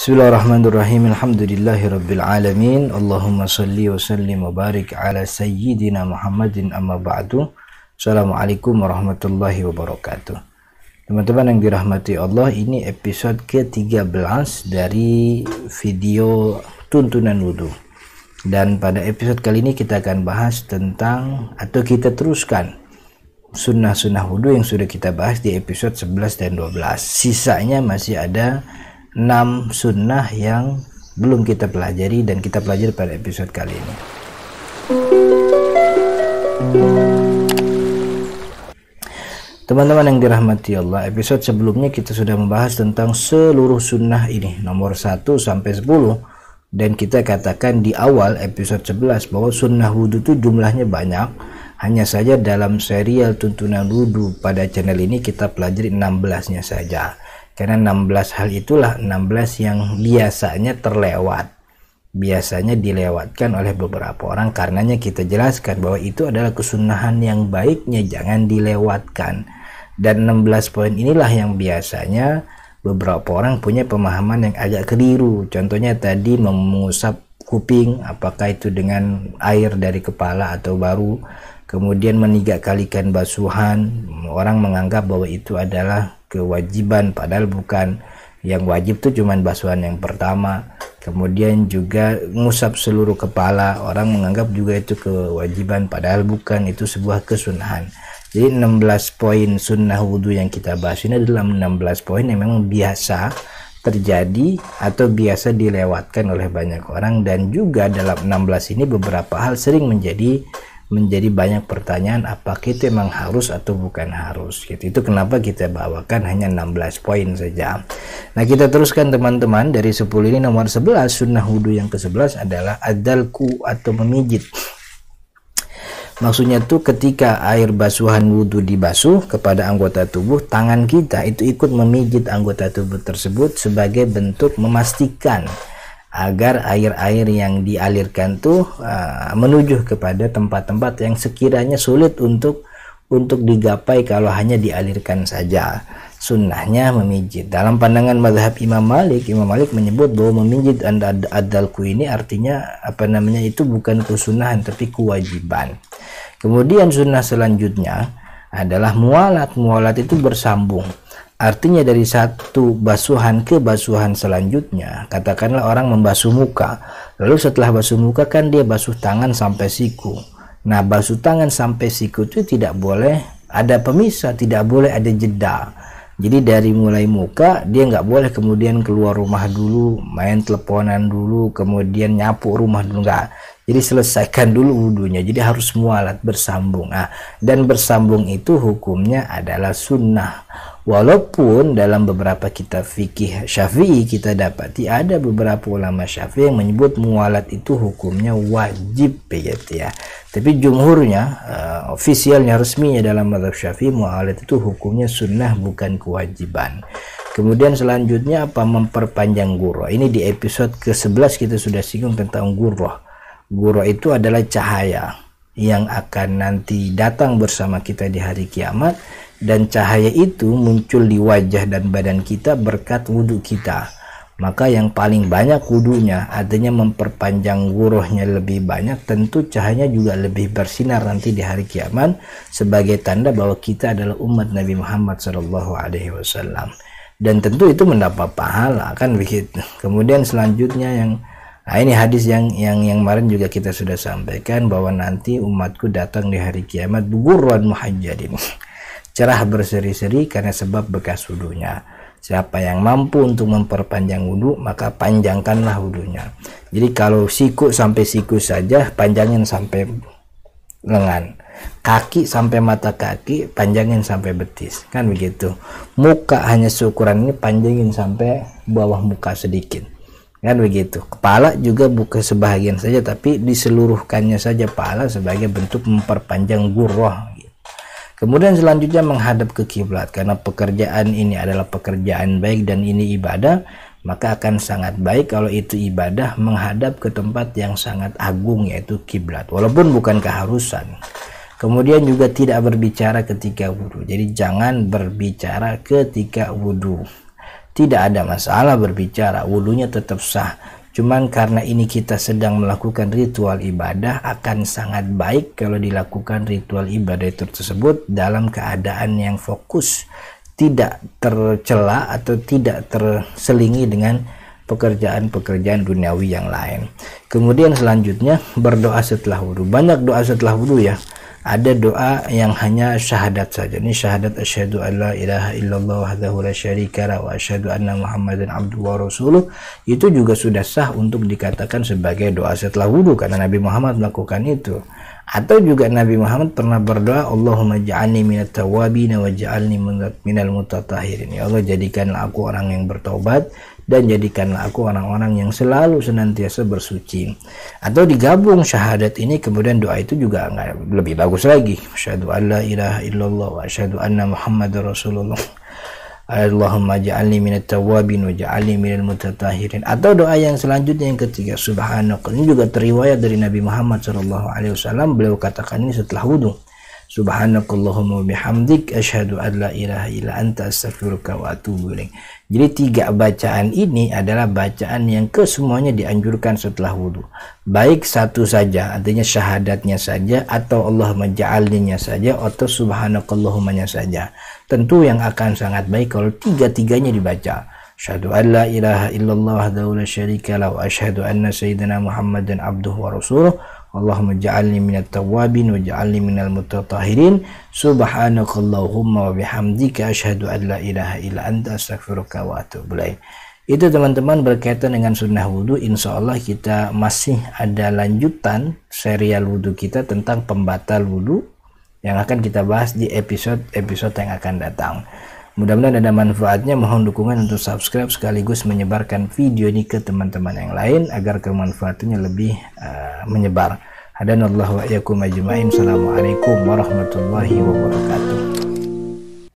Bismillahirrahmanirrahim. Alhamdulillahirabbil alamin. Allahumma shalli wa sallim wa barik ala sayyidina Muhammadin amma ba'du. Assalamualaikum warahmatullahi wabarakatuh. Teman-teman yang dirahmati Allah, ini episode ke-13 dari video tuntunan wudhu. Dan pada episode kali ini kita akan bahas tentang atau kita teruskan sunnah-sunnah wudhu yang sudah kita bahas di episode 11 dan 12. Sisanya masih ada 6 sunnah yang belum kita pelajari dan kita pelajari pada episode kali ini. Teman-teman yang dirahmati Allah, episode sebelumnya kita sudah membahas tentang seluruh sunnah ini, nomor 1 sampai 10. Dan kita katakan di awal episode 11 bahwa sunnah wudhu itu jumlahnya banyak. Hanya saja dalam serial tuntunan wudhu pada channel ini kita pelajari 16-nya saja. Karena 16 hal itulah 16 yang biasanya terlewat. Biasanya dilewatkan oleh beberapa orang karenanya kita jelaskan bahwa itu adalah kesunahan yang baiknya jangan dilewatkan. Dan 16 poin inilah yang biasanya beberapa orang punya pemahaman yang agak keliru. Contohnya tadi mengusap kuping apakah itu dengan air dari kepala atau baru kemudian menigak kalikan basuhan orang menganggap bahwa itu adalah kewajiban padahal bukan yang wajib tuh cuman basuhan yang pertama kemudian juga ngusap seluruh kepala orang menganggap juga itu kewajiban padahal bukan itu sebuah kesunahan jadi 16 poin sunnah wudhu yang kita bahas ini adalah 16 poin yang memang biasa terjadi atau biasa dilewatkan oleh banyak orang dan juga dalam 16 ini beberapa hal sering menjadi menjadi banyak pertanyaan apa kita memang harus atau bukan harus gitu itu kenapa kita bawakan hanya 16 poin saja nah kita teruskan teman-teman dari 10 ini nomor 11 sunnah wudhu yang ke-11 adalah adalku atau memijit Maksudnya tuh ketika air basuhan wudhu dibasuh kepada anggota tubuh, tangan kita itu ikut memijit anggota tubuh tersebut sebagai bentuk memastikan agar air-air yang dialirkan tuh ah, menuju kepada tempat-tempat yang sekiranya sulit untuk untuk digapai kalau hanya dialirkan saja. Sunnahnya memijit. Dalam pandangan mazhab Imam Malik, Imam Malik menyebut bahwa memijit anda ad adalku ini artinya apa namanya itu bukan kesunahan tapi kewajiban. Kemudian sunnah selanjutnya adalah mualat. Mualat itu bersambung. Artinya dari satu basuhan ke basuhan selanjutnya, katakanlah orang membasuh muka. Lalu setelah basuh muka kan dia basuh tangan sampai siku. Nah, basuh tangan sampai siku itu tidak boleh ada pemisah, tidak boleh ada jeda. Jadi dari mulai muka dia nggak boleh kemudian keluar rumah dulu, main teleponan dulu, kemudian nyapu rumah dulu nggak. Jadi selesaikan dulu wudhunya. Jadi harus mualat bersambung. Ah, dan bersambung itu hukumnya adalah sunnah. Walaupun dalam beberapa kitab fikih syafi'i kita dapati ada beberapa ulama syafi'i yang menyebut mualat itu hukumnya wajib begitu ya. Tapi jumhurnya, uh, ofisialnya resminya dalam madhab syafi'i mualat itu hukumnya sunnah bukan kewajiban. Kemudian selanjutnya apa memperpanjang gurah. Ini di episode ke-11 kita sudah singgung tentang gurah Guru itu adalah cahaya yang akan nanti datang bersama kita di hari kiamat dan cahaya itu muncul di wajah dan badan kita berkat wudhu kita maka yang paling banyak wudhunya artinya memperpanjang wuruhnya lebih banyak tentu cahayanya juga lebih bersinar nanti di hari kiamat sebagai tanda bahwa kita adalah umat Nabi Muhammad SAW dan tentu itu mendapat pahala kan begitu kemudian selanjutnya yang Nah, ini hadis yang yang yang kemarin juga kita sudah sampaikan bahwa nanti umatku datang di hari kiamat buguran muhajjadin. Cerah berseri-seri karena sebab bekas wudhunya. Siapa yang mampu untuk memperpanjang wudhu, maka panjangkanlah wudhunya. Jadi kalau siku sampai siku saja, panjangin sampai lengan. Kaki sampai mata kaki, panjangin sampai betis. Kan begitu. Muka hanya seukuran ini, panjangin sampai bawah muka sedikit kan begitu kepala juga bukan sebahagian saja tapi diseluruhkannya saja pala sebagai bentuk memperpanjang guruh gitu. kemudian selanjutnya menghadap ke kiblat karena pekerjaan ini adalah pekerjaan baik dan ini ibadah maka akan sangat baik kalau itu ibadah menghadap ke tempat yang sangat agung yaitu kiblat walaupun bukan keharusan kemudian juga tidak berbicara ketika wudhu jadi jangan berbicara ketika wudhu tidak ada masalah berbicara, wulunya tetap sah. Cuman karena ini kita sedang melakukan ritual ibadah akan sangat baik kalau dilakukan ritual ibadah tersebut dalam keadaan yang fokus, tidak tercela atau tidak terselingi dengan pekerjaan-pekerjaan duniawi yang lain. Kemudian selanjutnya berdoa setelah wudhu. Banyak doa setelah wudhu ya. Ada doa yang hanya syahadat saja. Ini syahadat asyhadu alla ilaha illallah wahdahu la syarika la wa asyhadu anna muhammadan abduhu wa rasuluh. Itu juga sudah sah untuk dikatakan sebagai doa setelah wudhu karena Nabi Muhammad melakukan itu. Atau juga Nabi Muhammad pernah berdoa, Allahumma ja'alni minat tawabina wa ja'alni minal mutatahirin. Ya Allah, jadikanlah aku orang yang bertobat dan jadikanlah aku orang-orang yang selalu senantiasa bersuci atau digabung syahadat ini kemudian doa itu juga nggak lebih bagus lagi asyhadu alla ilaha illallah wa asyhadu anna muhammadar rasulullah Allahumma ja'alni minat tawabin wa ja'alni minal mutatahirin atau doa yang selanjutnya yang ketiga subhanallah ini juga teriwayat dari Nabi Muhammad SAW beliau katakan ini setelah wudhu Subhanakallahumma bihamdik asyhadu an la ilaha illa anta astaghfiruka wa atubu ilaik. Jadi tiga bacaan ini adalah bacaan yang kesemuanya dianjurkan setelah wudhu. Baik satu saja, artinya syahadatnya saja, atau Allah menja'alninya saja, atau subhanakallahumanya saja. Tentu yang akan sangat baik kalau tiga-tiganya dibaca. Asyhadu an la ilaha illallah wa la syarika la asyhadu anna sayyidina Muhammadan abduhu wa rasuluh Allahumma ja'alni minat tawabin wa ja'alni minal mutatahirin subhanakallahumma wa bihamdika ashadu an la ilaha illa anta astaghfiruka wa atubu itu teman-teman berkaitan dengan sunnah wudhu insya Allah kita masih ada lanjutan serial wudhu kita tentang pembatal wudhu yang akan kita bahas di episode-episode yang akan datang Mudah-mudahan ada manfaatnya. Mohon dukungan untuk subscribe sekaligus menyebarkan video ini ke teman-teman yang lain agar kemanfaatannya lebih uh, menyebar. Hadanallahu wa iyyakum ajma'in. Assalamualaikum warahmatullahi wabarakatuh.